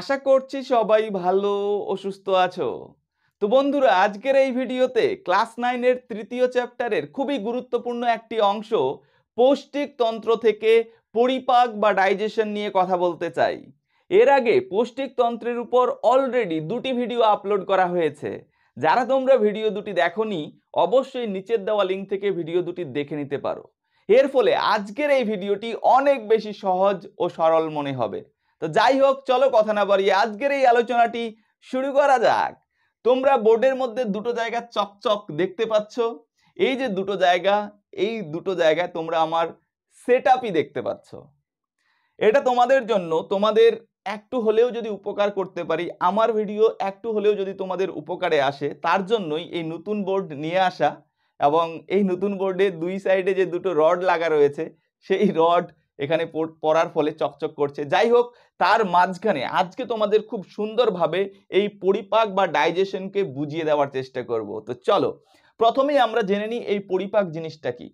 আশা করছি সবাই ভালো ও সুস্থ আছো তো বন্ধুরা আজকের এই ভিডিওতে ক্লাস নাইনের তৃতীয় চ্যাপ্টারের খুবই গুরুত্বপূর্ণ একটি অংশ পৌষ্টিক তন্ত্র থেকে পরিপাক বা ডাইজেশন নিয়ে কথা বলতে চাই এর আগে পৌষ্টিক তন্ত্রের উপর অলরেডি দুটি ভিডিও আপলোড করা হয়েছে যারা তোমরা ভিডিও দুটি দেখনি অবশ্যই নিচের দেওয়া লিঙ্ক থেকে ভিডিও দুটি দেখে নিতে পারো এর ফলে আজকের এই ভিডিওটি অনেক বেশি সহজ ও সরল মনে হবে তো যাই হোক চলো কথা না বাড়িয়ে আজকের এই আলোচনাটি শুরু করা যাক তোমরা বোর্ডের মধ্যে দুটো জায়গা চকচক দেখতে পাচ্ছ এই যে দুটো জায়গা এই দুটো জায়গায় তোমরা আমার সেট দেখতে পাচ্ছ এটা তোমাদের জন্য তোমাদের একটু হলেও যদি উপকার করতে পারি আমার ভিডিও একটু হলেও যদি তোমাদের উপকারে আসে তার জন্যই এই নতুন বোর্ড নিয়ে আসা এবং এই নতুন বোর্ডে দুই সাইডে যে দুটো রড লাগা রয়েছে সেই রড এখানে পড়ার ফলে চকচক করছে যাই হোক তার মাঝখানে আজকে তোমাদের খুব সুন্দরভাবে এই পরিপাক বা ডাইজেশনকে বুঝিয়ে দেওয়ার চেষ্টা করব তো চলো প্রথমেই আমরা জেনে নিই এই পরিপাক জিনিসটা কি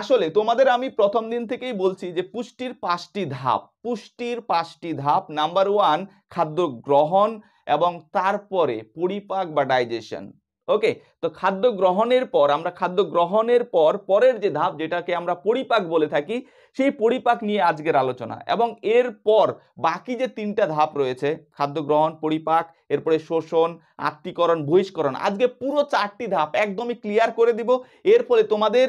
আসলে তোমাদের আমি প্রথম দিন থেকেই বলছি যে পুষ্টির পাঁচটি ধাপ পুষ্টির পাঁচটি ধাপ নাম্বার ওয়ান খাদ্য গ্রহণ এবং তারপরে পরিপাক বা ডাইজেশন ওকে তো খাদ্য গ্রহণের পর আমরা খাদ্য গ্রহণের পর পরের যে ধাপ যেটাকে আমরা পরিপাক বলে থাকি সেই পরিপাক নিয়ে আজকের আলোচনা এবং এর পর বাকি যে তিনটা ধাপ রয়েছে খাদ্য গ্রহণ পরিপাক এরপরে শোষণ আত্মীকরণ বহিষ্করণ আজকে পুরো চারটি ধাপ একদমই ক্লিয়ার করে দিব এর ফলে তোমাদের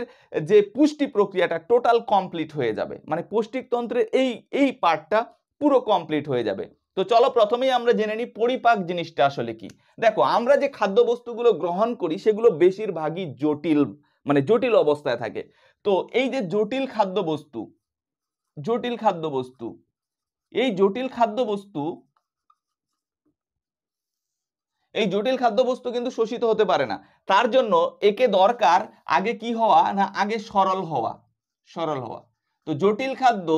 যে পুষ্টি প্রক্রিয়াটা টোটাল কমপ্লিট হয়ে যাবে মানে পৌষ্টিকতন্ত্রের এই এই পার্টটা পুরো কমপ্লিট হয়ে যাবে তো চলো প্রথমেই আমরা জেনে নিই পরিপাক জিনিসটা আসলে কি দেখো আমরা যে খাদ্যবস্তুগুলো গ্রহণ করি সেগুলো বেশিরভাগই জটিল মানে জটিল অবস্থায় থাকে তো এই যে জটিল খাদ্যবস্তু জটিল খাদ্যবস্তু এই জটিল খাদ্যবস্তু এই জটিল খাদ্যবস্তু কিন্তু শোষিত হতে পারে না তার জন্য একে দরকার আগে কি হওয়া না আগে সরল হওয়া সরল হওয়া তো জটিল খাদ্য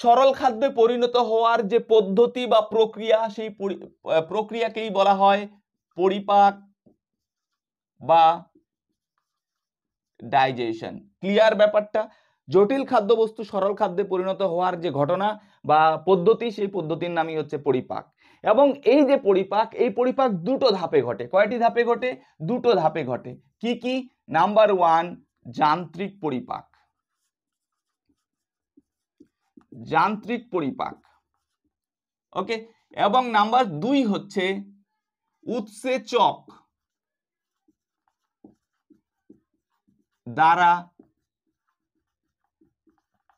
সরল খাদ্যে পরিণত হওয়ার যে পদ্ধতি বা প্রক্রিয়া সেই প্রক্রিয়াকেই বলা হয় পরিপাক বা ডাইজেশন ক্লিয়ার ব্যাপারটা জটিল খাদ্যবস্তু সরল খাদ্যে পরিণত হওয়ার যে ঘটনা বা পদ্ধতি সেই পদ্ধতির নামই হচ্ছে পরিপাক এবং এই যে পরিপাক এই পরিপাক দুটো ধাপে ঘটে কয়টি ধাপে ঘটে দুটো ধাপে ঘটে কি কি নাম্বার ওয়ান যান্ত্রিক পরিপাক যান্ত্রিক পরিপাক ওকে এবং নাম্বার দুই হচ্ছে উৎসেচক দ্বারা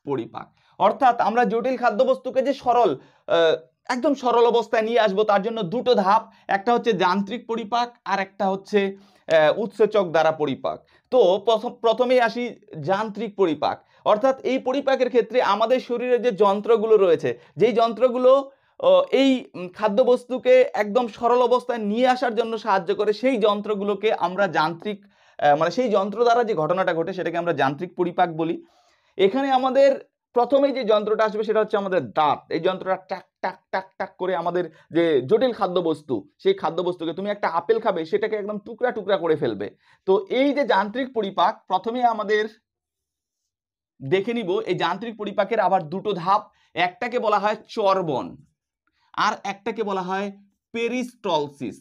পরিপাক অর্থাৎ আমরা জটিল খাদ্যবস্তুকে যে সরল একদম সরল অবস্থায় নিয়ে আসবো তার জন্য দুটো ধাপ একটা হচ্ছে যান্ত্রিক পরিপাক আর একটা হচ্ছে উৎসেচক দ্বারা পরিপাক তো প্রথমেই আসি যান্ত্রিক পরিপাক অর্থাৎ এই পরিপাকের ক্ষেত্রে আমাদের শরীরে যে যন্ত্রগুলো রয়েছে যেই যন্ত্রগুলো এই খাদ্যবস্তুকে একদম সরল অবস্থায় নিয়ে আসার জন্য সাহায্য করে সেই যন্ত্রগুলোকে আমরা যান্ত্রিক মানে সেই যন্ত্র দ্বারা যে ঘটনাটা ঘটে সেটাকে আমরা যান্ত্রিক পরিপাক বলি এখানে আমাদের প্রথমে যে যন্ত্রটা আসবে সেটা হচ্ছে আমাদের দাঁত এই যন্ত্রটা টাক টাক টাক টাক করে আমাদের যে জটিল খাদ্যবস্তু সেই খাদ্যবস্তুকে তুমি একটা আপেল খাবে সেটাকে একদম টুকরা টুকরা করে ফেলবে তো এই যে যান্ত্রিক পরিপাক প্রথমে আমাদের দেখে নিব এই যান্ত্রিক পরিপাকের আবার দুটো ধাপ একটাকে বলা হয় চর্বন আর একটাকে বলা হয় পেরিস্টলসিস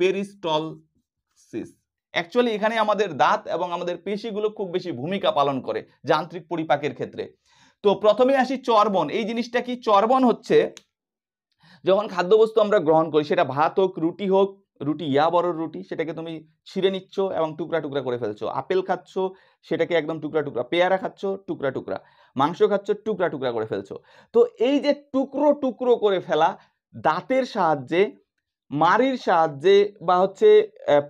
পেরিস্টলসিস অ্যাকচুয়ালি এখানে আমাদের দাঁত এবং আমাদের পেশিগুলো খুব বেশি ভূমিকা পালন করে যান্ত্রিক পরিপাকের ক্ষেত্রে তো প্রথমে আসি চর্বন এই জিনিসটা কি চর্বন হচ্ছে যখন খাদ্যবস্তু আমরা গ্রহণ করি সেটা ভাত হোক রুটি হোক রুটি ইয়া বড় রুটি সেটাকে তুমি ছিঁড়ে নিচ্ছ এবং টুকরা টুকরা করে ফেলছো আপেল খাচ্ছ সেটাকে একদম টুকরা টুকরা পেয়ারা খাচ্ছ টুকরা টুকরা মাংস খাচ্ছ টুকরা টুকরা করে ফেলছো তো এই যে টুকরো টুকরো করে ফেলা দাঁতের সাহায্যে মারির সাহায্যে বা হচ্ছে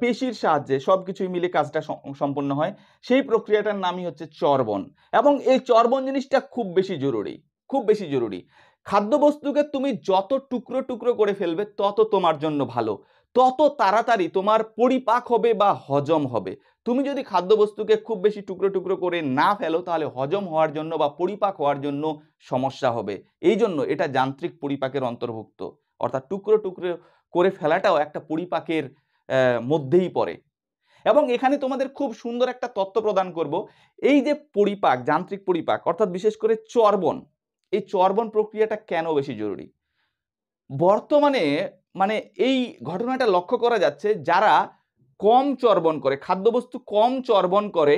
পেশির সাহায্যে সব কিছুই মিলে কাজটা সম্পন্ন হয় সেই প্রক্রিয়াটার নামই হচ্ছে চর্বণ এবং এই চর্বণ জিনিসটা খুব বেশি জরুরি খুব বেশি জরুরি খাদ্যবস্তুকে তুমি যত টুকরো টুকরো করে ফেলবে তত তোমার জন্য ভালো তত তাড়াতাড়ি তোমার পরিপাক হবে বা হজম হবে তুমি যদি খাদ্যবস্তুকে খুব বেশি টুকরো টুকরো করে না ফেলো তাহলে হজম হওয়ার জন্য বা পরিপাক হওয়ার জন্য সমস্যা হবে এই জন্য এটা যান্ত্রিক পরিপাকের অন্তর্ভুক্ত অর্থাৎ টুকরো টুকরো করে ফেলাটাও একটা পরিপাকের মধ্যেই পড়ে এবং এখানে তোমাদের খুব সুন্দর একটা তত্ত্ব প্রদান করব এই যে পরিপাক যান্ত্রিক পরিপাক অর্থাৎ বিশেষ করে চর্বণ এই চর্বণ প্রক্রিয়াটা কেন বেশি জরুরি বর্তমানে মানে এই ঘটনাটা লক্ষ্য করা যাচ্ছে যারা কম চর্বণ করে খাদ্যবস্তু কম চর্বণ করে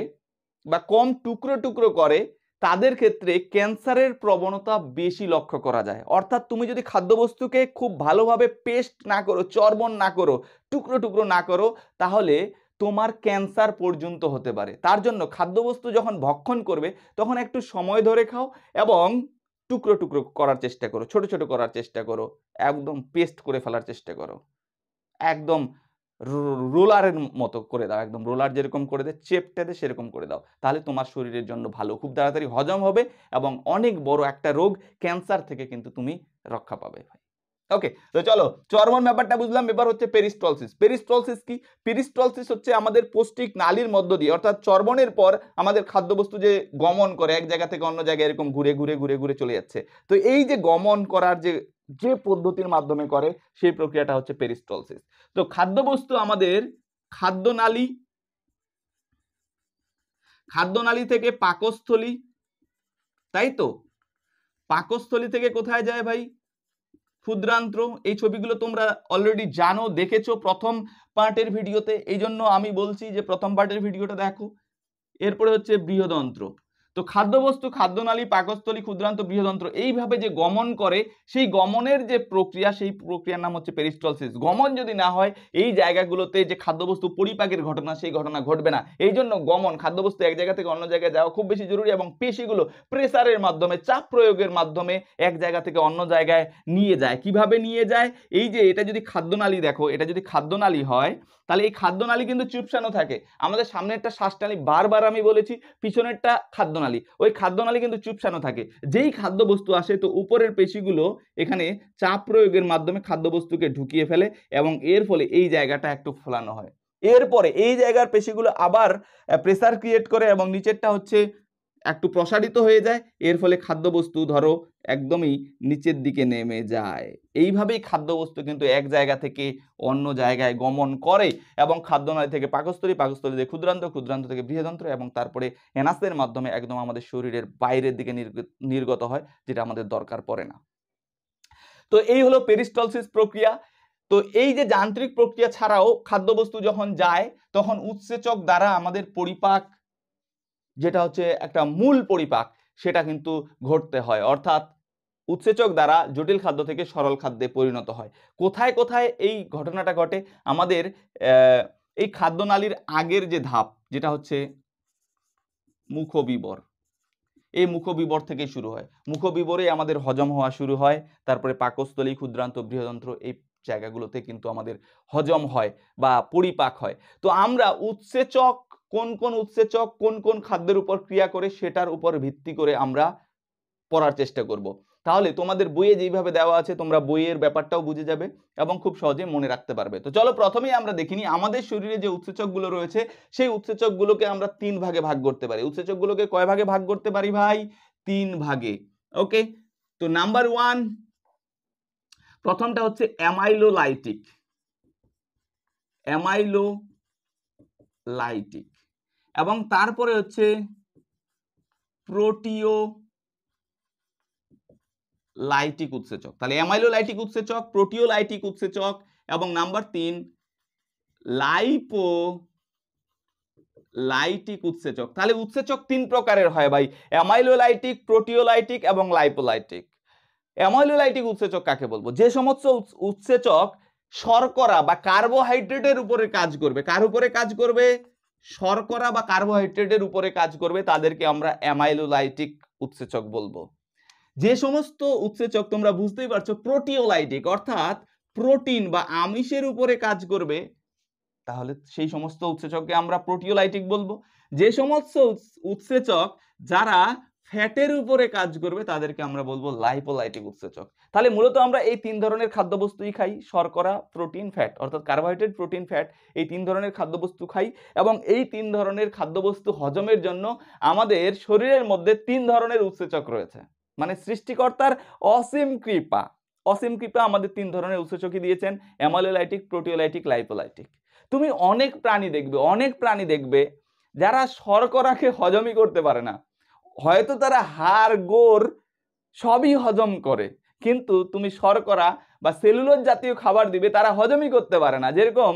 বা কম টুকরো টুকরো করে তাদের ক্ষেত্রে ক্যান্সারের প্রবণতা বেশি লক্ষ্য করা যায় অর্থাৎ তুমি যদি খাদ্যবস্তুকে খুব ভালোভাবে পেস্ট না করো চর্বণ না করো টুকরো টুকরো না করো তাহলে তোমার ক্যান্সার পর্যন্ত হতে পারে তার জন্য খাদ্যবস্তু যখন ভক্ষণ করবে তখন একটু সময় ধরে খাও এবং টুকরো টুকরো করার চেষ্টা করো ছোট ছোট করার চেষ্টা করো একদম পেস্ট করে ফেলার চেষ্টা করো একদম রোলারের মতো করে দাও একদম রোলার যেরকম করে দেয় চেপটে দেয় সেরকম করে দাও তাহলে তোমার শরীরের জন্য ভালো খুব তাড়াতাড়ি হজম হবে এবং অনেক বড় একটা রোগ ক্যান্সার থেকে কিন্তু তুমি রক্ষা পাবে ভাই ওকে তো চলো চর্মন ব্যাপারটা বুঝলাম এবার হচ্ছে পেরিস্টলসিস পেরিস্টলসিস কি পেরিস্টলসিস হচ্ছে আমাদের পৌষ্টিক নালীর মধ্য দিয়ে অর্থাৎ চর্বণের পর আমাদের খাদ্যবস্তু যে গমন করে এক জায়গা থেকে অন্য জায়গায় এরকম ঘুরে ঘুরে ঘুরে ঘুরে চলে যাচ্ছে তো এই যে গমন করার যে যে পদ্ধতির মাধ্যমে করে সেই প্রক্রিয়াটা হচ্ছে পেরিস্টলসিস তো খাদ্যবস্তু আমাদের খাদ্যনালী খাদ্যনালী থেকে পাকস্থলী তাই তো পাকস্থলী থেকে কোথায় যায় ভাই ক্ষুদ্রান্ত্র এই ছবিগুলো তোমরা অলরেডি জানো দেখেছো প্রথম পার্টের ভিডিওতে এই জন্য আমি বলছি যে প্রথম পার্টের ভিডিওটা দেখো এরপরে হচ্ছে বৃহদন্ত্র তো খাদ্যবস্তু খাদ্যনালী পাকস্থলী ক্ষুদ্রান্ত বৃহদন্ত্র এইভাবে যে গমন করে সেই গমনের যে প্রক্রিয়া সেই প্রক্রিয়ার নাম হচ্ছে পেরিস্টলসিস গমন যদি না হয় এই জায়গাগুলোতে যে খাদ্যবস্তু পরিপাকের ঘটনা সেই ঘটনা ঘটবে না এই জন্য গমন খাদ্যবস্তু এক জায়গা থেকে অন্য জায়গায় যাওয়া খুব বেশি জরুরি এবং পেশিগুলো প্রেসারের মাধ্যমে চাপ প্রয়োগের মাধ্যমে এক জায়গা থেকে অন্য জায়গায় নিয়ে যায় কিভাবে নিয়ে যায় এই যে এটা যদি খাদ্যনালী দেখো এটা যদি খাদ্যনালী হয় তাহলে এই খাদ্যনালী কিন্তু চুপসানো থাকে আমাদের সামনেরটা শ্বাসনালী বারবার আমি বলেছি পিছনেরটা খাদ্য খাদ্যনালী ওই খাদ্যনালী কিন্তু চুপসানো থাকে যেই খাদ্যবস্তু আসে তো উপরের পেশিগুলো এখানে চাপ প্রয়োগের মাধ্যমে খাদ্যবস্তুকে ঢুকিয়ে ফেলে এবং এর ফলে এই জায়গাটা একটু ফোলানো হয় এরপরে এই জায়গার পেশিগুলো আবার প্রেসার ক্রিয়েট করে এবং নিচেরটা হচ্ছে একটু প্রসারিত হয়ে যায় এর ফলে খাদ্যবস্তু ধরো একদমই নিচের দিকে নেমে যায় এইভাবেই খাদ্যবস্তু কিন্তু এক জায়গা থেকে অন্য জায়গায় গমন করে এবং খাদ্যনালী থেকে পাকস্থলী পাকস্তরী থেকে ক্ষুদ্রান্ত ক্ষুদ্রান্ত থেকে বৃহদন্ত্র এবং তারপরে এনাসের মাধ্যমে একদম আমাদের শরীরের বাইরের দিকে নির্গত হয় যেটা আমাদের দরকার পড়ে না তো এই হলো পেরিস্টলসিস প্রক্রিয়া তো এই যে যান্ত্রিক প্রক্রিয়া ছাড়াও খাদ্যবস্তু যখন যায় তখন উৎসেচক দ্বারা আমাদের পরিপাক যেটা হচ্ছে একটা মূল পরিপাক সেটা কিন্তু ঘটতে হয় অর্থাৎ উৎসেচক দ্বারা জটিল খাদ্য থেকে সরল খাদ্যে পরিণত হয় কোথায় কোথায় এই ঘটনাটা ঘটে আমাদের এই খাদ্যনালীর আগের যে ধাপ যেটা হচ্ছে মুখবিবর এই মুখবিবর থেকে শুরু হয় মুখবিবরে আমাদের হজম হওয়া শুরু হয় তারপরে পাকস্থলী ক্ষুদ্রান্ত বৃহযন্ত্র এই জায়গাগুলোতে কিন্তু আমাদের হজম হয় বা পরিপাক হয় তো আমরা উৎসেচক কোন কোন উৎসেচক কোন কোন খাদ্যের উপর ক্রিয়া করে সেটার উপর ভিত্তি করে আমরা পড়ার চেষ্টা করব। তাহলে তোমাদের বইয়ে যেইভাবে দেওয়া আছে তোমরা বইয়ের ব্যাপারটাও বুঝে যাবে এবং খুব সহজে মনে রাখতে পারবে তো চলো প্রথমেই আমরা দেখিনি আমাদের শরীরে যে উৎসেচকগুলো রয়েছে সেই উৎসেচকগুলোকে আমরা তিন ভাগে ভাগ করতে পারি উৎসেচকগুলোকে কয় ভাগে ভাগ করতে পারি ভাই তিন ভাগে ওকে তো নাম্বার ওয়ান প্রথমটা হচ্ছে অ্যামাইলোলাইটিক অ্যামাইলোলাইটিক এবং তারপরে হচ্ছে প্রোটিও লাইটিক উৎসেচক তাহলে লাইটিক উৎসেচক প্রোটিওলাইটিক উৎসেচক এবং নাম্বার তিন লাইপো লাইটিক উৎসেচক তাহলে উৎসেচক তিন প্রকারের হয় ভাই অ্যামাইলোলাইটিক প্রোটিওলাইটিক এবং লাইপোলাইটিক অ্যামাইলোলাইটিক উৎসেচক কাকে বলবো যে সমস্ত উৎসেচক শর্করা বা কার্বোহাইড্রেটের উপরে কাজ করবে কার উপরে কাজ করবে শর্করা বা কার্বোহাইড্রেটের উপরে কাজ করবে তাদেরকে আমরা অ্যামাইলোলাইটিক উৎসেচক বলবো যে সমস্ত উৎসেচক তোমরা বুঝতেই পারছো প্রোটিওলাইটিক অর্থাৎ প্রোটিন বা আমিষের উপরে কাজ করবে তাহলে সেই সমস্ত উৎসেচককে আমরা প্রোটিওলাইটিক বলবো যে সমস্ত উৎসেচক যারা ফ্যাটের উপরে কাজ করবে তাদেরকে আমরা বলবো লাইপোলাইটিক উৎসেচক তাহলে মূলত আমরা এই তিন ধরনের খাদ্যবস্তুই খাই শর্করা প্রোটিন ফ্যাট অর্থাৎ কার্বোহাইড্রেট প্রোটিন ফ্যাট এই তিন ধরনের খাদ্যবস্তু খাই এবং এই তিন ধরনের খাদ্যবস্তু হজমের জন্য আমাদের শরীরের মধ্যে তিন ধরনের উৎসেচক রয়েছে মানে সৃষ্টিকর্তার অসীম কৃপা অসীম কৃপা আমাদের তিন ধরনের উৎসেচকই দিয়েছেন অ্যামালোলাইটিক প্রোটিওলাইটিক লাইপোলাইটিক তুমি অনেক প্রাণী দেখবে অনেক প্রাণী দেখবে যারা শর্করাকে হজমই করতে পারে না হয়তো তারা হার গোর সবই হজম করে কিন্তু তুমি শর্করা বা সেলুলোর জাতীয় খাবার দিবে তারা হজমই করতে পারে না যেরকম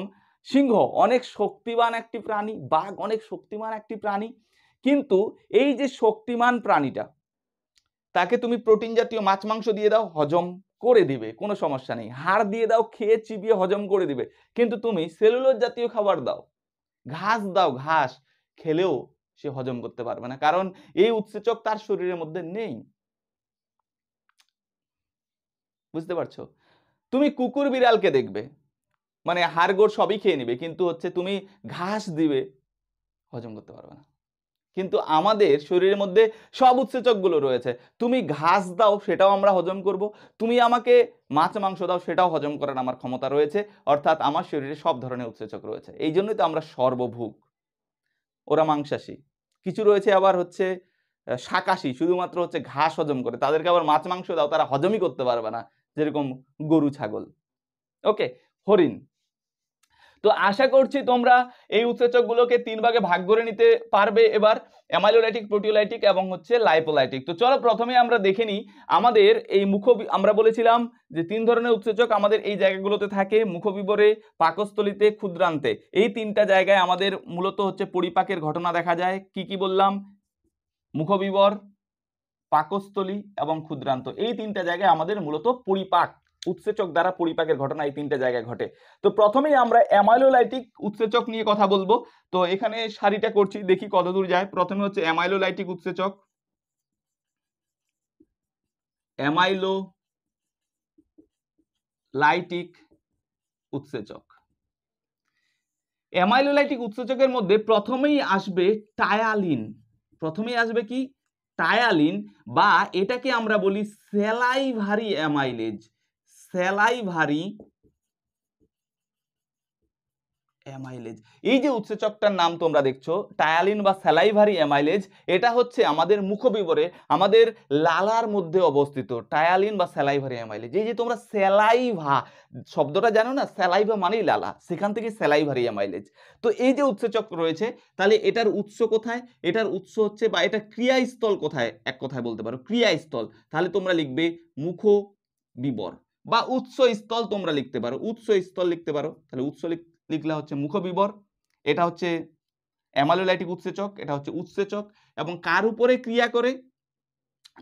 সিংহ অনেক শক্তিমান একটি প্রাণী বাঘ অনেক শক্তিমান একটি প্রাণী কিন্তু এই যে শক্তিমান প্রাণীটা তাকে তুমি প্রোটিন জাতীয় মাছ মাংস দিয়ে দাও হজম করে দিবে কোনো সমস্যা নেই হাড় দিয়ে দাও খেয়ে চিবিয়ে হজম করে দিবে কিন্তু তুমি সেলুলোর জাতীয় খাবার দাও ঘাস দাও ঘাস খেলেও সে হজম করতে পারবে না কারণ এই উৎসেচক তার শরীরের মধ্যে নেই বুঝতে পারছো তুমি কুকুর বিড়ালকে দেখবে মানে হাড়গোড় সবই খেয়ে নিবে কিন্তু হচ্ছে তুমি ঘাস দিবে হজম করতে পারবে না কিন্তু আমাদের শরীরের মধ্যে সব উৎসেচকগুলো রয়েছে তুমি ঘাস দাও সেটাও আমরা হজম করব। তুমি আমাকে মাছ মাংস দাও সেটাও হজম করার আমার ক্ষমতা রয়েছে অর্থাৎ আমার শরীরে সব ধরনের উৎসেচক রয়েছে এই জন্যই তো আমরা সর্বভুক ওরা মাংসাশী কিছু রয়েছে আবার হচ্ছে শাকাশী শুধুমাত্র হচ্ছে ঘাস হজম করে তাদেরকে আবার মাছ মাংস দাও তারা হজমই করতে পারবে না যেরকম গরু ছাগল ওকে হরিণ তো আশা করছি তোমরা এই উৎসেচকগুলোকে তিন ভাগে ভাগ করে নিতে পারবে এবার অ্যামাইলোলাইটিক প্রোটিওলাইটিক এবং হচ্ছে লাইপোলাইটিক তো চলো প্রথমে আমরা দেখে নিই আমাদের এই মুখ আমরা বলেছিলাম যে তিন ধরনের উৎসেচক আমাদের এই জায়গাগুলোতে থাকে মুখবিবরে পাকস্থলিতে ক্ষুদ্রান্তে এই তিনটা জায়গায় আমাদের মূলত হচ্ছে পরিপাকের ঘটনা দেখা যায় কি কি বললাম মুখবিবর পাকস্থলী এবং ক্ষুদ্রান্ত এই তিনটা জায়গায় আমাদের মূলত পরিপাক উৎসেচক দ্বারা পরিপাকের ঘটনা এই তিনটে জায়গায় ঘটে তো প্রথমেই আমরা অ্যামাইলোলাইটিক উৎসেচক নিয়ে কথা বলবো তো এখানে শাড়িটা করছি দেখি কতদূর যায় প্রথমে হচ্ছে অ্যামাইলোলাইটিক উৎসেচক অ্যামাইলো লাইটিক উৎসেচক অ্যামাইলোলাইটিক উৎসেচকের মধ্যে প্রথমেই আসবে টায়ালিন প্রথমেই আসবে কি টায়ালিন বা এটাকে আমরা বলি সেলাইভারি অ্যামাইলেজ স্যালাইভারি অ্যামাইলেজ এই যে উৎসেচকটার নাম তোমরা দেখছো টায়ালিন বা স্যালাইভারি অ্যামাইলেজ এটা হচ্ছে আমাদের মুখবিবরে আমাদের লালার মধ্যে অবস্থিত টায়ালিন বা স্যালাইভারি অ্যামাইলেজ এই যে তোমরা স্যালাইভা শব্দটা জানো না স্যালাইভা মানেই লালা সেখান থেকে স্যালাইভারি অ্যামাইলেজ তো এই যে উৎসেচক রয়েছে তাহলে এটার উৎস কোথায় এটার উৎস হচ্ছে বা এটা ক্রিয়াস্থল কোথায় এক কথায় বলতে পারো ক্রিয়াস্থল তাহলে তোমরা লিখবে মুখ বিবর বা উৎস স্থল তোমরা লিখতে পারো উৎস স্থল লিখতে পারো তাহলে উৎস লিখলে হচ্ছে মুখবিবর এটা হচ্ছে অ্যামালোলাইটিক উৎসেচক এটা হচ্ছে উৎসেচক এবং কার উপরে ক্রিয়া করে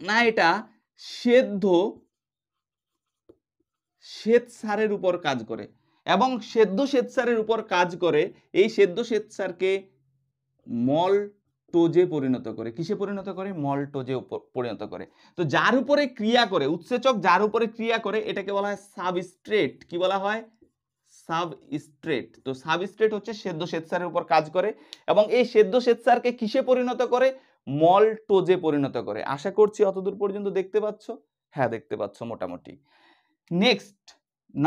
না এটা সেদ্ধ শ্বেত সারের উপর কাজ করে এবং সেদ্ধ শ্বেত সারের উপর কাজ করে এই সেদ্ধ শ্বেত সারকে মল টোজে পরিণত করে কিসে পরিণত করে মল টোজে পরিণত করে তো যার উপরে ক্রিয়া করে উৎসেচক যার উপরে ক্রিয়া করে এটাকে বলা হয় সাবস্ট্রেট কি বলা হয় সাবস্ট্রেট তো সাবস্ট্রেট হচ্ছে সেদ্ধ শ্বেতসারের উপর কাজ করে এবং এই সেদ্ধ শ্বেতসারকে কিসে পরিণত করে মল টোজে পরিণত করে আশা করছি অতদূর পর্যন্ত দেখতে পাচ্ছ হ্যাঁ দেখতে পাচ্ছ মোটামুটি নেক্সট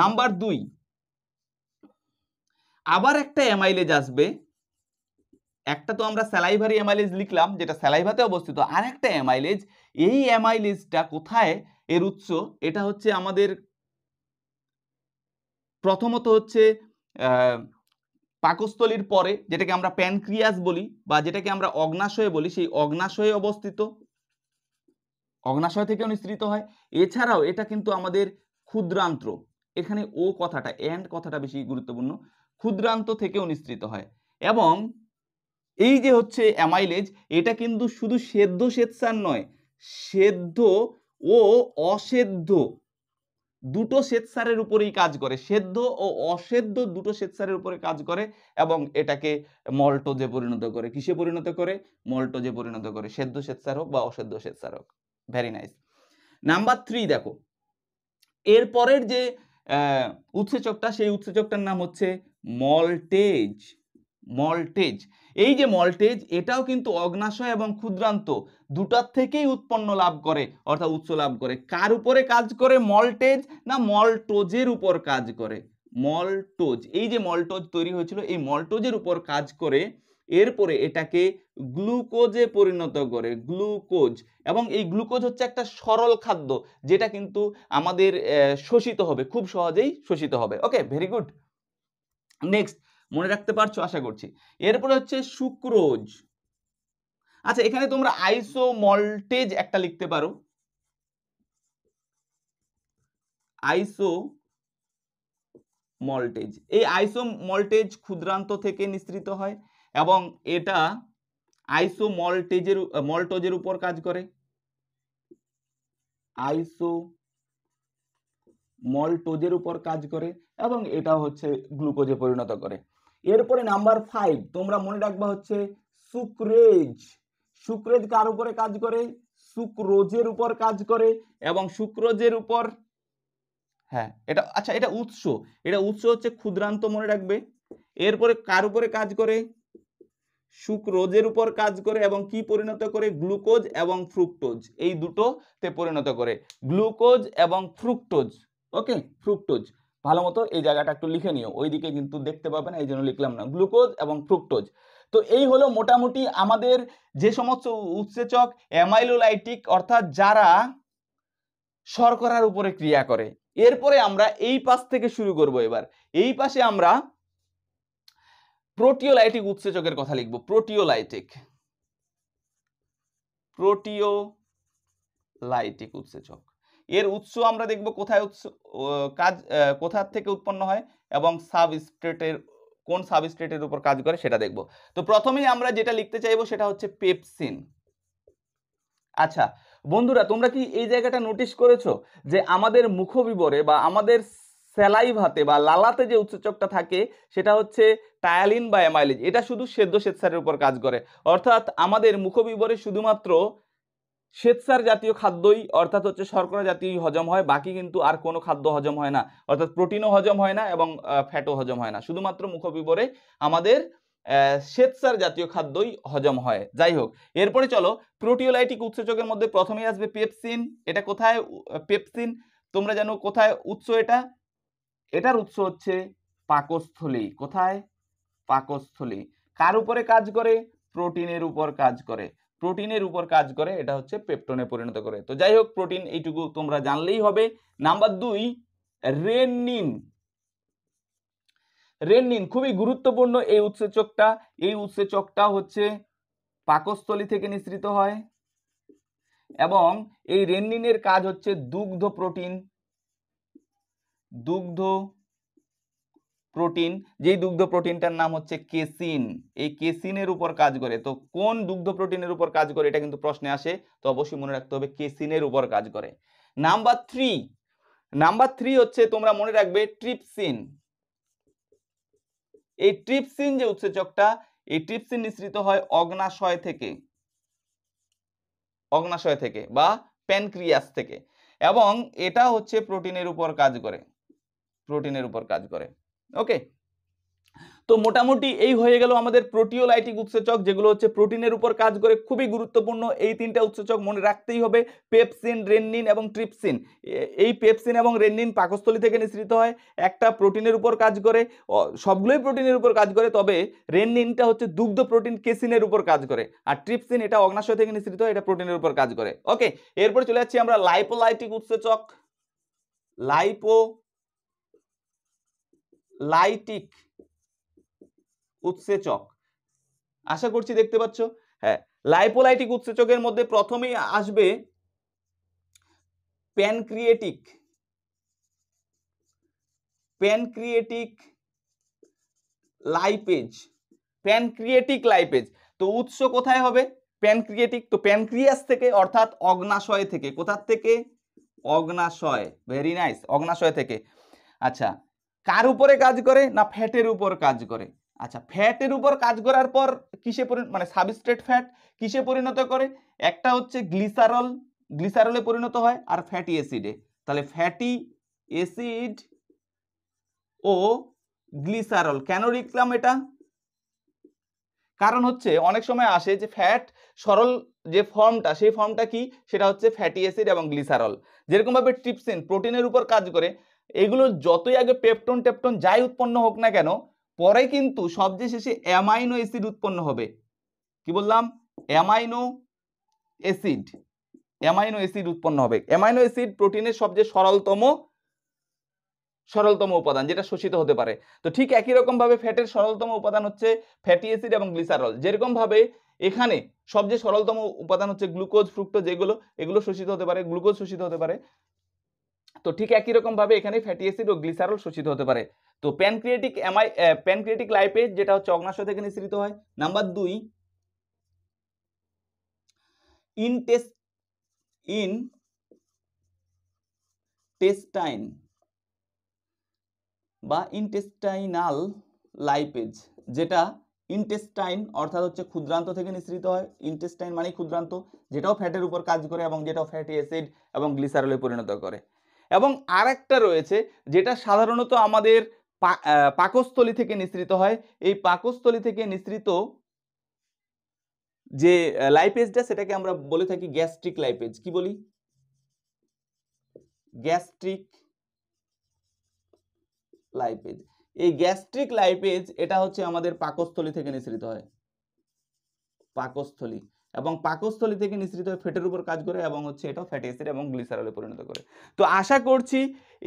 নাম্বার দুই আবার একটা অ্যামাইলেজ আসবে একটা তো আমরা স্যালাইভারি অ্যামাইলেজ লিখলাম যেটা স্যালাইভাতে অবস্থিত আর একটা অ্যামাইলেজ এই অ্যামাইলেজটা কোথায় এর উৎস এটা হচ্ছে আমাদের প্রথমত হচ্ছে পাকস্থলীর পরে যেটাকে আমরা প্যানক্রিয়াস বলি বা যেটাকে আমরা অগ্নাশয়ে বলি সেই অগ্নাশয়ে অবস্থিত অগ্নাশয় থেকেও নিঃসৃত হয় এছাড়াও এটা কিন্তু আমাদের ক্ষুদ্রান্ত্র এখানে ও কথাটা অ্যান্ড কথাটা বেশি গুরুত্বপূর্ণ ক্ষুদ্রান্ত থেকেও নিঃসৃত হয় এবং এই যে হচ্ছে অ্যামাইলেজ এটা কিন্তু শুধু সেদ্ধ শ্বেতসার নয় সেদ্ধ ও অসেদ্ধ দুটো শ্বেতসারের উপরেই কাজ করে সেদ্ধ ও অসেদ্ধ দুটো শ্বেতসারের উপরে কাজ করে এবং এটাকে মল্টোজে পরিণত করে কিসে পরিণত করে মল্টোজে পরিণত করে সেদ্ধ শ্বেতসার হোক বা অসেদ্ধ শ্বেতসার হোক ভেরি নাইস নাম্বার থ্রি দেখো এরপরের যে উৎসেচকটা সেই উৎসেচকটার নাম হচ্ছে মল্টেজ মল্টেজ এই যে মল্টেজ এটাও কিন্তু অগ্নাশয় এবং ক্ষুদ্রান্ত দুটার থেকেই উৎপন্ন লাভ করে অর্থাৎ উৎস লাভ করে কার উপরে কাজ করে মল্টেজ না মল্টোজের উপর কাজ করে মল্টোজ এই যে মল্টোজ তৈরি হয়েছিল এই মল্টোজের উপর কাজ করে এরপরে এটাকে গ্লুকোজে পরিণত করে গ্লুকোজ এবং এই গ্লুকোজ হচ্ছে একটা সরল খাদ্য যেটা কিন্তু আমাদের শোষিত হবে খুব সহজেই শোষিত হবে ওকে ভেরি গুড নেক্সট মনে রাখতে পারছো আশা করছি এরপরে হচ্ছে সুক্রোজ আচ্ছা এখানে তোমরা আইসো মল্টেজ একটা লিখতে পারো আইসো মল্টেজ এই আইসো মল্টেজ ক্ষুদ্রান্ত থেকে নিঃসৃত হয় এবং এটা আইসো মল্টেজের মল্টোজের উপর কাজ করে আইসো মল্টোজের উপর কাজ করে এবং এটা হচ্ছে গ্লুকোজে পরিণত করে এরপরে নাম্বার ফাইভ তোমরা মনে রাখবা হচ্ছে সুক্রেজ সুক্রেজ কার উপরে কাজ করে সুক্রোজের উপর কাজ করে এবং সুক্রোজের উপর হ্যাঁ এটা আচ্ছা এটা উৎস এটা উৎস হচ্ছে ক্ষুদ্রান্ত মনে রাখবে এরপরে কার উপরে কাজ করে সুক্রোজের উপর কাজ করে এবং কি পরিণত করে গ্লুকোজ এবং ফ্রুক্টোজ এই দুটোতে পরিণত করে গ্লুকোজ এবং ফ্রুক্টোজ ওকে ফ্রুক্টোজ ভালো মতো এই জায়গাটা একটু লিখে নিও ওইদিকে কিন্তু দেখতে পাবে না এই জন্য লিখলাম না গ্লুকোজ এবং ফ্রুক্টোজ তো এই হলো মোটামুটি আমাদের যে সমস্ত উৎসেচক অ্যামাইলোলাইটিক অর্থাৎ যারা শর্করার উপরে ক্রিয়া করে এরপরে আমরা এই পাশ থেকে শুরু করব এবার এই পাশে আমরা প্রোটিওলাইটিক উৎসেচকের কথা লিখব প্রোটিওলাইটিক প্রোটিওলাইটিক উৎসেচক এর উৎস আমরা দেখব কোথায় উৎস কাজ কোথার থেকে উৎপন্ন হয় এবং সাব স্টেটের কোন সাব স্টেটের উপর কাজ করে সেটা দেখব তো প্রথমেই আমরা যেটা লিখতে চাইবো সেটা হচ্ছে পেপসিন আচ্ছা বন্ধুরা তোমরা কি এই জায়গাটা নোটিশ করেছো যে আমাদের মুখবিবরে বা আমাদের স্যালাইভাতে বা লালাতে যে উৎসেচকটা থাকে সেটা হচ্ছে টায়ালিন বা অ্যামাইলিজ এটা শুধু সেদ্ধ সেৎসারের উপর কাজ করে অর্থাৎ আমাদের মুখবিবরে শুধুমাত্র শ্বেতসার জাতীয় খাদ্যই অর্থাৎ হচ্ছে শর্করা জাতীয় হজম হয় বাকি কিন্তু আর কোনো খাদ্য হজম হয় না অর্থাৎ প্রোটিনও হজম হয় না এবং ফ্যাটও হজম হয় না শুধুমাত্র মুখবিবরে আমাদের শ্বেতসার জাতীয় খাদ্যই হজম হয় যাই হোক এরপরে চলো প্রোটিওলাইটিক উৎসেচকের মধ্যে প্রথমেই আসবে পেপসিন এটা কোথায় পেপসিন তোমরা জানো কোথায় উৎস এটা এটার উৎস হচ্ছে পাকস্থলী কোথায় পাকস্থলী কার উপরে কাজ করে প্রোটিনের উপর কাজ করে প্রোটিনের উপর কাজ করে এটা হচ্ছে পেপটনে পরিণত করে তো যাই হোক প্রোটিন এইটুকু তোমরা জানলেই হবে নাম্বার দুই রেনিন রেনিন খুবই গুরুত্বপূর্ণ এই উৎসেচকটা এই উৎসেচকটা হচ্ছে পাকস্থলী থেকে নিঃসৃত হয় এবং এই রেনিনের কাজ হচ্ছে দুগ্ধ প্রোটিন দুগ্ধ প্রোটিন যেই দুগ্ধ প্রোটিনটার নাম হচ্ছে কেসিন এই কেসিনের উপর কাজ করে তো কোন দুগ্ধ প্রোটিনের উপর কাজ করে এটা কিন্তু প্রশ্নে আসে তো অবশ্যই মনে রাখতে হবে কেসিনের উপর কাজ করে নাম্বার থ্রি নাম্বার থ্রি হচ্ছে তোমরা মনে রাখবে ট্রিপসিন এই ট্রিপসিন যে উৎসেচকটা এই ট্রিপসিন নিঃসৃত হয় অগ্নাশয় থেকে অগ্নাশয় থেকে বা প্যানক্রিয়াস থেকে এবং এটা হচ্ছে প্রোটিনের উপর কাজ করে প্রোটিনের উপর কাজ করে ওকে তো মোটামুটি এই হয়ে গেল আমাদের প্রোটিওলাইটিক উৎসেচক যেগুলো হচ্ছে প্রোটিনের উপর কাজ করে খুবই গুরুত্বপূর্ণ এই তিনটা উৎসেচক মনে রাখতেই হবে পেপসিন রেননিন এবং ট্রিপসিন এই পেপসিন এবং রেননিন পাকস্থলী থেকে নিঃসৃত হয় একটা প্রোটিনের উপর কাজ করে সবগুলোই প্রোটিনের উপর কাজ করে তবে রেননিনটা হচ্ছে দুগ্ধ প্রোটিন কেসিনের উপর কাজ করে আর ট্রিপসিন এটা অগ্নাশয় থেকে নিঃসৃত হয় এটা প্রোটিনের উপর কাজ করে ওকে এরপর চলে যাচ্ছি আমরা লাইপোলাইটিক উৎসেচক লাইপো লাইটিক উৎসেচক আশা করছি দেখতে পাচ্ছ হ্যাঁ লাইপোলাইটিক উৎসেচকের মধ্যে প্রথমেই আসবে pancreatic pancreatic lipase pancreatic lipase তো উৎস কোথায় হবে প্যানক্রিয়েটিক তো প্যানক্রিয়াস থেকে অর্থাৎ অগ্নাশয় থেকে কোথার থেকে অগ্নাশয় ভেরি নাইস অগ্নাশয় থেকে আচ্ছা কার উপরে কাজ করে না ফ্যাটের উপর কাজ করে আচ্ছা ফ্যাটের উপর কাজ করার পর কিসে মানে সাবস্ট্রেট ফ্যাট কিসে পরিণত করে একটা হচ্ছে গ্লিসারল গ্লিসারলে পরিণত হয় আর ফ্যাটি অ্যাসিডে তাহলে ফ্যাটি অ্যাসিড ও গ্লিসারল কেন লিখলাম এটা কারণ হচ্ছে অনেক সময় আসে যে ফ্যাট সরল যে ফর্মটা সেই ফর্মটা কি সেটা হচ্ছে ফ্যাটি অ্যাসিড এবং গ্লিসারল যেরকমভাবে ট্রিপসিন প্রোটিনের উপর কাজ করে এগুলো যতই আগে পেপটন টেপটন যাই উৎপন্ন হোক না কেন পরে কিন্তু সবচেয়ে শেষে অ্যামাইনো অ্যাসিড উৎপন্ন হবে কি বললাম অ্যামাইনো অ্যাসিড অ্যামাইনো অ্যাসিড উৎপন্ন হবে অ্যামাইনো অ্যাসিড প্রোটিনের সবচেয়ে সরলতম সরলতম উপাদান যেটা শোষিত হতে পারে তো ঠিক একই রকমভাবে ফ্যাটের সরলতম উপাদান হচ্ছে ফ্যাটি অ্যাসিড এবং গ্লিসারল যেরকমভাবে এখানে সবচেয়ে সরলতম উপাদান হচ্ছে গ্লুকোজ ফ্রুক্টোজ যেগুলো এগুলো শোষিত হতে পারে গ্লুকোজ শোষিত হতে পারে তো ঠিক একই রকমভাবে এখানে ফ্যাটি অ্যাসিড ও গ্লিসারল শোষিত হতে পারে তো প্যানক্রিয়েটিক এমআই প্যানক্রিয়েটিক লাইপেজ যেটা হচ্ছে অগ্নাশয় থেকে নিঃসৃত হয় নাম্বার দুই ইনটেস্ট ইন টেস্টাইন বা ইনটেস্টাইনাল লাইপেজ যেটা ইনটেস্টাইন অর্থাৎ হচ্ছে ক্ষুদ্রান্ত থেকে নিঃসৃত হয় ইনটেস্টাইন মানে ক্ষুদ্রান্ত যেটাও ফ্যাটের উপর কাজ করে এবং যেটাও ফ্যাটি অ্যাসিড এবং গ্লিসারলে পরিণত করে এবং আরেকটা রয়েছে যেটা সাধারণত আমাদের পাকস্থলী থেকে নিঃসৃত হয় এই পাকস্থলী থেকে নিঃসৃত যে লাইপেজটা সেটাকে আমরা বলে থাকি গ্যাস্ট্রিক লাইপেজ কি বলি গ্যাস্ট্রিক লাইপেজ এই গ্যাস্ট্রিক লাইপেজ এটা হচ্ছে আমাদের পাকস্থলী থেকে নিঃসৃত হয় পাকস্থলী এবং পাকস্থলী থেকে নিঃসৃত ফ্যাটের উপর কাজ করে এবং হচ্ছে এটা ফ্যাটি অ্যাসিড এবং গ্লিসারলে পরিণত করে তো আশা করছি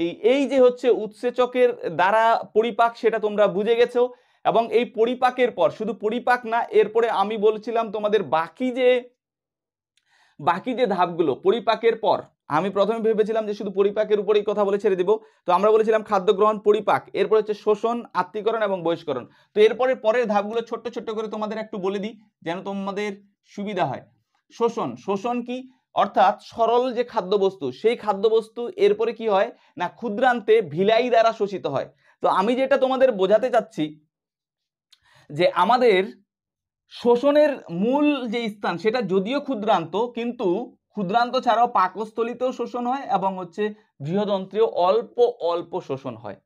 এই এই যে হচ্ছে উৎসেচকের দ্বারা পরিপাক সেটা তোমরা বুঝে গেছো এবং এই পরিপাকের পর শুধু পরিপাক না এরপরে আমি বলছিলাম তোমাদের বাকি যে বাকি যে ধাপগুলো পরিপাকের পর আমি প্রথমে ভেবেছিলাম যে শুধু পরিপাকের উপরেই কথা বলে ছেড়ে দিব তো আমরা বলেছিলাম খাদ্য গ্রহণ পরিপাক এরপর হচ্ছে শোষণ আত্মীকরণ এবং বহিষ্করণ তো এরপরে পরের ধাপগুলো ছোট্ট ছোট্ট করে তোমাদের একটু বলে দিই যেন তোমাদের সুবিধা হয় শোষণ শোষণ কি অর্থাৎ সরল যে খাদ্যবস্তু সেই খাদ্যবস্তু এরপরে কি হয় না ক্ষুদ্রান্তে ভিলাই দ্বারা শোষিত হয় তো আমি যেটা তোমাদের বোঝাতে চাচ্ছি যে আমাদের শোষণের মূল যে স্থান সেটা যদিও ক্ষুদ্রান্ত কিন্তু ক্ষুদ্রান্ত ছাড়াও পাকস্থলিতেও শোষণ হয় এবং হচ্ছে বৃহদন্ত্রেও অল্প অল্প শোষণ হয়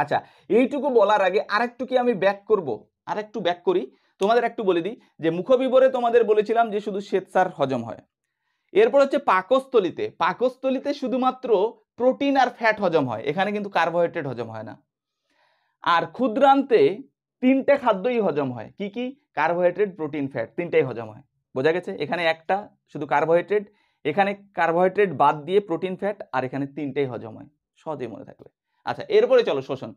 আচ্ছা এইটুকু বলার আগে আরেকটু কি আমি ব্যাক করব একটু ব্যাক করি তোমাদের একটু বলে দিই যে মুখবিবরে তোমাদের বলেছিলাম যে শুধু শ্বেতসার হজম হয় এরপর হচ্ছে পাকস্থলিতে পাকস্থলিতে শুধুমাত্র প্রোটিন আর ফ্যাট হজম হয় এখানে কিন্তু কার্বোহাইড্রেট হজম হয় না আর ক্ষুদ্রান্তে তিনটে খাদ্যই হজম হয় কি কি কার্বোহাইড্রেট প্রোটিন ফ্যাট তিনটাই হজম হয় বোঝা গেছে এখানে একটা শুধু কার্বোহাইড্রেট এখানে কার্বোহাইড্রেট বাদ দিয়ে প্রোটিন ফ্যাট আর এখানে তিনটেই হজম হয় সহজেই মনে থাকবে আচ্ছা এরপরে চলো শোষণ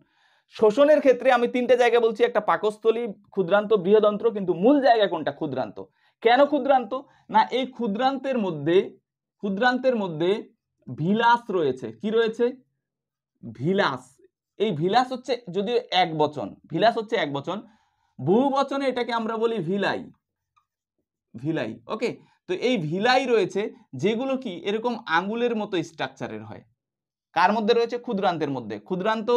শোষণের ক্ষেত্রে আমি তিনটে জায়গা বলছি একটা পাকস্থলী ক্ষুদ্রান্ত বৃহদন্ত্র কিন্তু মূল জায়গা কোনটা ক্ষুদ্রান্ত কেন ক্ষুদ্রান্ত না এই ক্ষুদ্রান্তের মধ্যে ক্ষুদ্রান্তের মধ্যে ভিলাস রয়েছে কি রয়েছে ভিলাস এই ভিলাস হচ্ছে যদিও এক বচন ভিলাস হচ্ছে এক বচন বহু বচনে এটাকে আমরা বলি ভিলাই ভিলাই ওকে তো এই ভিলাই রয়েছে যেগুলো কি এরকম আঙ্গুলের মতো স্ট্রাকচারের হয় কার মধ্যে রয়েছে ক্ষুদ্রান্তের মধ্যে ক্ষুদ্রান্ত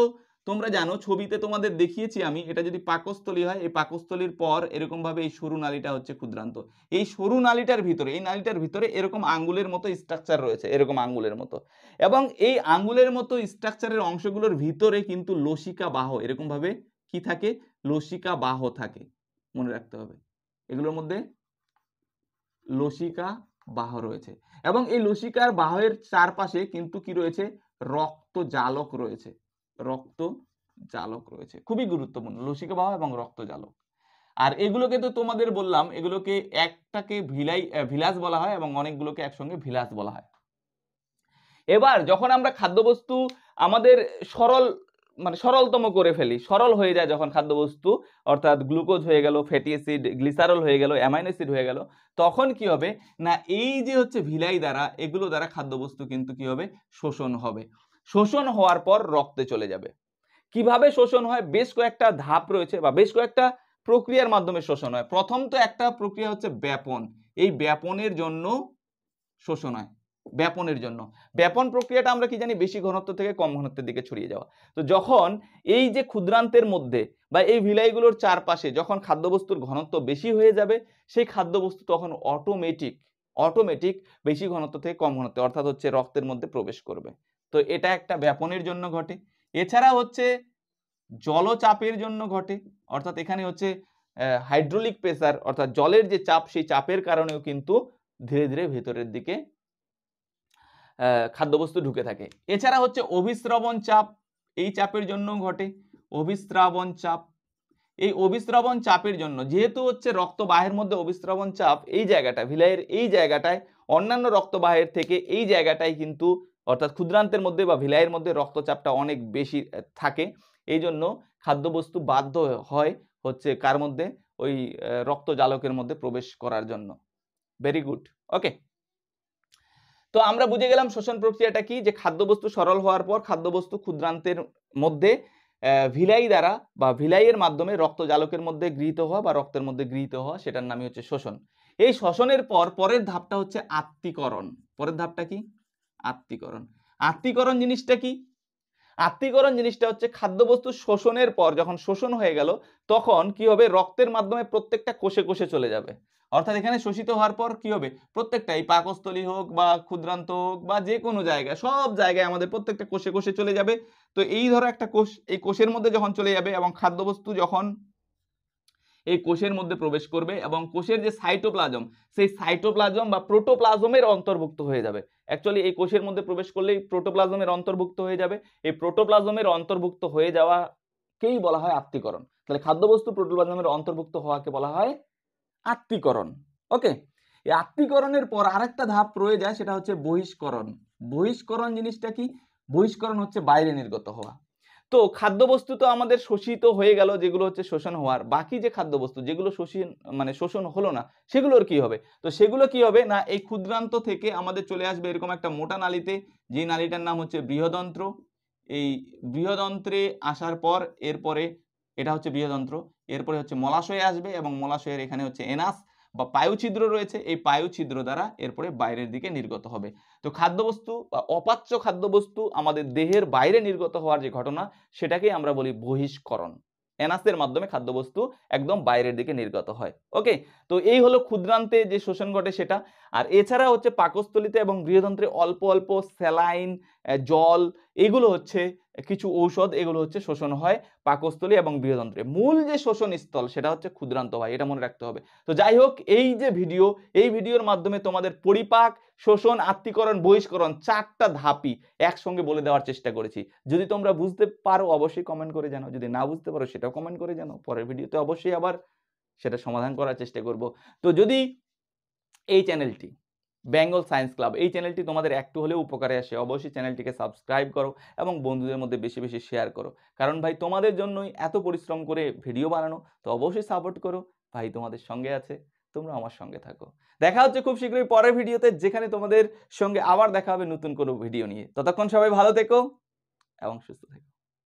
তোমরা জানো ছবিতে তোমাদের দেখিয়েছি আমি এটা যদি পাকস্থলী হয় এই পাকস্থলীর পর এরকমভাবে এই সরু নালীটা হচ্ছে ক্ষুদ্রান্ত এই সরু নালীটার ভিতরে এই নালীটার ভিতরে এরকম আঙ্গুলের মতো স্ট্রাকচার রয়েছে এরকম আঙ্গুলের মতো এবং এই আঙ্গুলের মতো স্ট্রাকচারের অংশগুলোর ভিতরে কিন্তু লসিকা বাহ এরকমভাবে কি থাকে লসিকা বাহ থাকে মনে রাখতে হবে এগুলোর মধ্যে লসিকা বাহ রয়েছে এবং এই লসিকার বাহের চারপাশে কিন্তু কি রয়েছে রক্ত জালক রয়েছে রক্ত জালক রয়েছে খুবই গুরুত্বপূর্ণ লসিকা বাহ এবং রক্ত জালক আর এগুলোকে তো তোমাদের বললাম এগুলোকে একটাকে ভিলাই ভিলাস বলা হয় এবং অনেকগুলোকে একসঙ্গে ভিলাস বলা হয় এবার যখন আমরা খাদ্যবস্তু আমাদের সরল মানে সরলতম করে ফেলি সরল হয়ে যায় যখন খাদ্যবস্তু অর্থাৎ গ্লুকোজ হয়ে গেল ফ্যাটি অ্যাসিড গ্লিসারল হয়ে গেল অ্যামাইন অ্যাসিড হয়ে গেল তখন কি হবে না এই যে হচ্ছে ভিলাই দ্বারা এগুলো দ্বারা খাদ্যবস্তু কিন্তু কি হবে শোষণ হবে শোষণ হওয়ার পর রক্তে চলে যাবে কিভাবে শোষণ হয় বেশ কয়েকটা ধাপ রয়েছে বা বেশ কয়েকটা প্রক্রিয়ার মাধ্যমে শোষণ হয় প্রথম তো একটা প্রক্রিয়া হচ্ছে ব্যাপন এই ব্যাপনের জন্য শোষণ হয় ব্যাপনের জন্য ব্যাপন প্রক্রিয়াটা আমরা কি জানি বেশি ঘনত্ব থেকে কম ঘনত্বের দিকে ছড়িয়ে যাওয়া তো যখন এই যে ক্ষুদ্রান্তের মধ্যে বা এই ভিলাইগুলোর চারপাশে যখন খাদ্যবস্তুর ঘনত্ব বেশি হয়ে যাবে সেই খাদ্যবস্তু তখন অটোমেটিক অটোমেটিক বেশি ঘনত্ব থেকে কম ঘনত্বে অর্থাৎ হচ্ছে রক্তের মধ্যে প্রবেশ করবে তো এটা একটা ব্যাপনের জন্য ঘটে এছাড়া হচ্ছে জলচাপের জন্য ঘটে অর্থাৎ এখানে হচ্ছে হাইড্রোলিক প্রেসার অর্থাৎ জলের যে চাপ সেই চাপের কারণেও কিন্তু ধীরে ধীরে ভেতরের দিকে খাদ্যবস্তু ঢুকে থাকে এছাড়া হচ্ছে অভিস্রবণ চাপ এই চাপের জন্য ঘটে অভিস্রাবণ চাপ এই অভিস্রবণ চাপের জন্য যেহেতু হচ্ছে রক্তবাহের মধ্যে অভিস্রবণ চাপ এই জায়গাটা ভিলাইয়ের এই জায়গাটায় অন্যান্য রক্তবাহের থেকে এই জায়গাটায় কিন্তু অর্থাৎ ক্ষুদ্রান্তের মধ্যে বা ভিলাইয়ের মধ্যে রক্তচাপটা অনেক বেশি থাকে এই জন্য খাদ্যবস্তু বাধ্য হয় হচ্ছে কার মধ্যে ওই রক্ত জালকের মধ্যে প্রবেশ করার জন্য ভেরি গুড ওকে তো আমরা বুঝে গেলাম শোষণ প্রক্রিয়াটা কি যে খাদ্যবস্তু সরল হওয়ার পর খাদ্যবস্তু ক্ষুদ্রান্তের মধ্যে ভিলাই দ্বারা বা ভিলাইয়ের মাধ্যমে রক্ত জালকের মধ্যে গৃহীত হওয়া বা রক্তের মধ্যে গৃহীত হওয়া সেটার নামই হচ্ছে শোষণ এই শোষণের পর পরের ধাপটা হচ্ছে আত্মীকরণ পরের ধাপটা কি আত্মীকরণ আত্মীকরণ জিনিসটা কি আত্মীকরণ জিনিসটা হচ্ছে খাদ্যবস্তু শোষণের পর যখন শোষণ হয়ে গেল তখন কি হবে রক্তের মাধ্যমে প্রত্যেকটা কোষে কোষে চলে যাবে অর্থাৎ এখানে শোষিত হওয়ার পর কি হবে প্রত্যেকটা এই পাকস্থলী হোক বা ক্ষুদ্রান্ত হোক বা যে কোনো জায়গায় সব জায়গায় আমাদের প্রত্যেকটা কোষে কোষে চলে যাবে তো এই ধরো একটা কোষ এই কোষের মধ্যে যখন চলে যাবে এবং খাদ্যবস্তু যখন এই কোষের মধ্যে প্রবেশ করবে এবং কোষের যে সাইটোপ্লাজম সেই সাইটোপ্লাজম বা প্রোটোপ্লাজমের অন্তর্ভুক্ত হয়ে যাবে অ্যাকচুয়ালি এই কোষের মধ্যে প্রবেশ করলেই প্রোটোপ্লাজমের অন্তর্ভুক্ত হয়ে যাবে এই প্রোটোপ্লাজমের অন্তর্ভুক্ত হয়ে যাওয়াকেই বলা হয় আত্মীকরণ তাহলে খাদ্যবস্তু প্রোটোপ্লাজমের অন্তর্ভুক্ত হওয়াকে বলা হয় আত্মীকরণ ওকে এই আত্মীকরণের পর আরেকটা ধাপ রয়ে যায় সেটা হচ্ছে বহিষ্করণ বহিষ্করণ জিনিসটা কি বহিষ্করণ হচ্ছে বাইরে নির্গত হওয়া তো খাদ্যবস্তু তো আমাদের শোষিত হয়ে গেল যেগুলো হচ্ছে শোষণ হওয়ার বাকি যে খাদ্যবস্তু যেগুলো শোষণ মানে শোষণ হলো না সেগুলোর কি হবে তো সেগুলো কি হবে না এই ক্ষুদ্রান্ত থেকে আমাদের চলে আসবে এরকম একটা মোটা নালিতে যে নালিটার নাম হচ্ছে বৃহদন্ত্র এই বৃহদন্ত্রে আসার পর এরপরে এটা হচ্ছে বৃহদন্ত্র এরপরে হচ্ছে মলাশয়ে আসবে এবং মলাশয়ের এখানে হচ্ছে এনাস বা পায়ুছিদ্র রয়েছে এই পায়ুছিদ্র দ্বারা এরপরে বাইরের দিকে নির্গত হবে তো খাদ্যবস্তু বা অপাচ্য খাদ্যবস্তু আমাদের দেহের বাইরে নির্গত হওয়ার যে ঘটনা সেটাকেই আমরা বলি বহিষ্করণ এনাসের মাধ্যমে খাদ্যবস্তু একদম বাইরের দিকে নির্গত হয় ওকে তো এই হলো ক্ষুদ্রান্তে যে শোষণ ঘটে সেটা আর এছাড়া হচ্ছে পাকস্থলিতে এবং গৃহতন্ত্রে অল্প অল্প স্যালাইন জল এগুলো হচ্ছে কিছু ঔষধ এগুলো হচ্ছে শোষণ হয় পাকস্থলী এবং গৃহতন্ত্রে মূল যে শোষণ স্থল সেটা হচ্ছে ক্ষুদ্রান্ত হয় এটা মনে রাখতে হবে তো যাই হোক এই যে ভিডিও এই ভিডিওর মাধ্যমে তোমাদের পরিপাক শোষণ আত্মীকরণ বহিষ্করণ চারটা ধাপি একসঙ্গে বলে দেওয়ার চেষ্টা করেছি যদি তোমরা বুঝতে পারো অবশ্যই কমেন্ট করে জানাও যদি না বুঝতে পারো সেটাও কমেন্ট করে জানাও পরের ভিডিওতে অবশ্যই আবার সেটা সমাধান করার চেষ্টা করব তো যদি এই চ্যানেলটি বেঙ্গল সায়েন্স ক্লাব এই চ্যানেলটি তোমাদের একটু হলেও উপকারে আসে অবশ্যই চ্যানেলটিকে সাবস্ক্রাইব করো এবং বন্ধুদের মধ্যে বেশি বেশি শেয়ার করো কারণ ভাই তোমাদের জন্যই এত পরিশ্রম করে ভিডিও বানানো তো অবশ্যই সাপোর্ট করো ভাই তোমাদের সঙ্গে আছে তোমরা আমার সঙ্গে থাকো দেখা হচ্ছে খুব শীঘ্রই পরের ভিডিওতে যেখানে তোমাদের সঙ্গে আবার দেখা হবে নতুন কোনো ভিডিও নিয়ে ততক্ষণ সবাই ভালো থেকো এবং সুস্থ থেকো